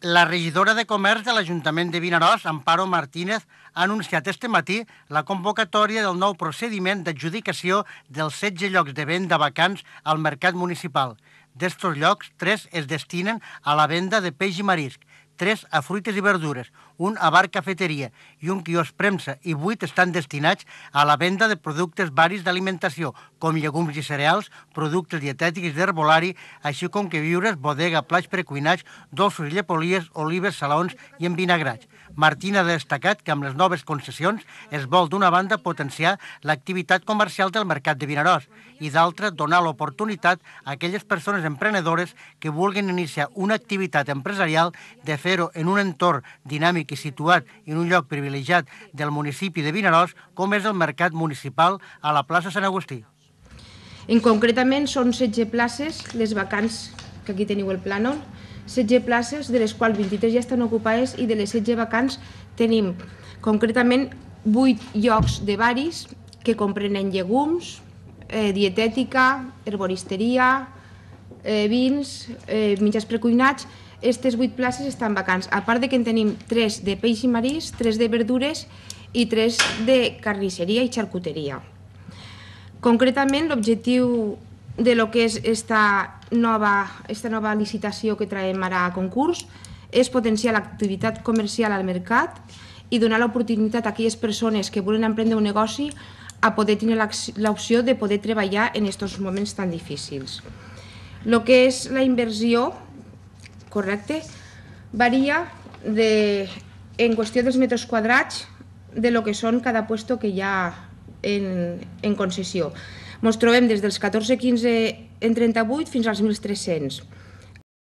La regidora de Comerç de l'Ajuntament de Vinaròs, Amparo Martínez, ha anunciat este matí la convocatòria del nou procediment d'adjudicació dels 16 llocs de venda vacants al mercat municipal. D'estos llocs, tres es destinen a la venda de peix i marisc, tres a fruites i verdures, un a bar cafeteria i un quios premsa i vuit estan destinats a la venda de productes varis d'alimentació, com llegums i cereals, productes dietètics d'herbolari, així com que viures, bodega, plats precuinats, dolços i llepolies, olives, salons i envinagrats. Martín ha destacat que amb les noves concessions es vol, d'una banda, potenciar l'activitat comercial del mercat de Vinaròs i, d'altra, donar l'oportunitat a aquelles persones emprenedores que vulguin iniciar una activitat empresarial, de fer-ho en un entorn dinàmic i situat en un lloc privilegiat del municipi de Vinaròs, com és el mercat municipal a la plaça Sant Agustí. En concretament són 16 places, les vacants que aquí teniu el plànol, 16 places, de les quals 23 ja estan ocupades i de les 16 vacants tenim concretament 8 llocs de baris que comprenen llegums, eh, dietètica, herboristeria, eh, vins, eh, mitjans precuinats, aquestes 8 places estan vacants, a part de que en tenim 3 de peix i marís, 3 de verdures i 3 de carnisseria i xarcuteria. Concretament, l'objectiu de lo que és esta nova, esta nova licitació que traiem ara a concurs és potenciar l'activitat comercial al mercat i donar l'oportunitat a aquelles persones que volen emprendre un negoci a poder tenir l'opció de poder treballar en aquests moments tan difícils. El que és la inversió, correcte, varia de, en qüestió dels metres quadrats de lo que són cada puesto que hi ha en, en concessió. Ens trobem des dels 14-15 en 38 fins als 1.300.